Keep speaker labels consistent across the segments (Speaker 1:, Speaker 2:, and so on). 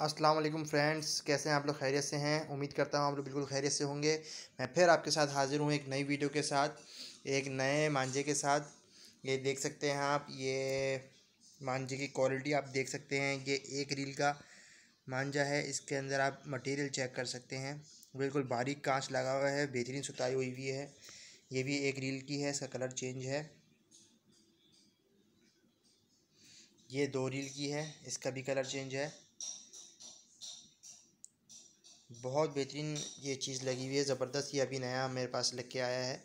Speaker 1: अस्सलाम वालेकुम फ्रेंड्स कैसे हैं आप लोग खैरियत से हैं उम्मीद करता हूं आप लोग बिल्कुल खैरियत से होंगे मैं फिर आपके साथ हाज़िर हूं एक नई वीडियो के साथ एक नए मांझे के साथ ये देख सकते हैं आप ये मांझे की क्वालिटी आप देख सकते हैं ये एक रील का मांझा है इसके अंदर आप मटेरियल चेक कर सकते हैं बिल्कुल बारीक कांच लगा हुआ है बेहतरीन सुताई हुई हुई है ये भी एक रील की है इसका कलर चेंज है ये दो रील की है इसका भी कलर चेंज है बहुत बेहतरीन ये चीज़ लगी हुई है ज़बरदस्त ये अभी नया मेरे पास लग के आया है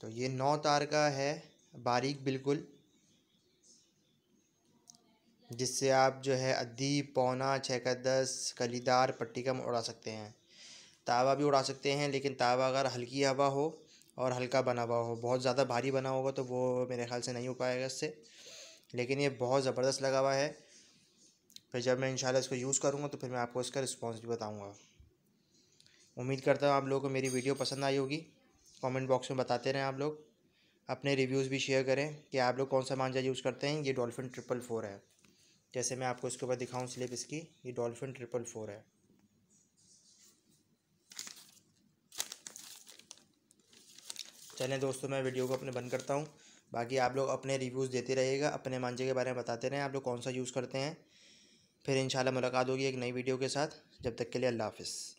Speaker 1: तो ये नौ तार का है बारीक बिल्कुल जिससे आप जो है अद्धी पौना छः का दस कलीदार पट्टी का उड़ा सकते हैं तावा भी उड़ा सकते हैं लेकिन तावा अगर हल्की हवा हो और हल्का बना हुआ हो बहुत ज़्यादा भारी बना होगा तो वो मेरे ख्याल से नहीं हो पाएगा इससे लेकिन ये बहुत ज़बरदस्त लगा हुआ है फिर जब मैं इंशाल्लाह इसको यूज़ करूँगा तो फिर मैं आपको इसका रिस्पॉन्स भी बताऊँगा उम्मीद करता हूँ आप लोगों को मेरी वीडियो पसंद आई होगी कमेंट बॉक्स में बताते रहें आप लोग अपने रिव्यूज़ भी शेयर करें कि आप लोग कौन सा मांझा यूज़ करते हैं ये डॉल्फ़िन ट्रिपल फोर है जैसे मैं आपको इसके ऊपर दिखाऊँ स्लिप इसकी ये डॉल्फ़िन ट्रिपल फोर है चलें दोस्तों मैं वीडियो को अपने बंद करता हूँ बाकी आप लोग अपने रिव्यूज़ देते रहिएगा अपने मांझे के बारे में बताते रहें आप लोग कौन सा यूज़ करते हैं फिर इन मुलाकात होगी एक नई वीडियो के साथ जब तक के लिए अल्लाह हाफिज़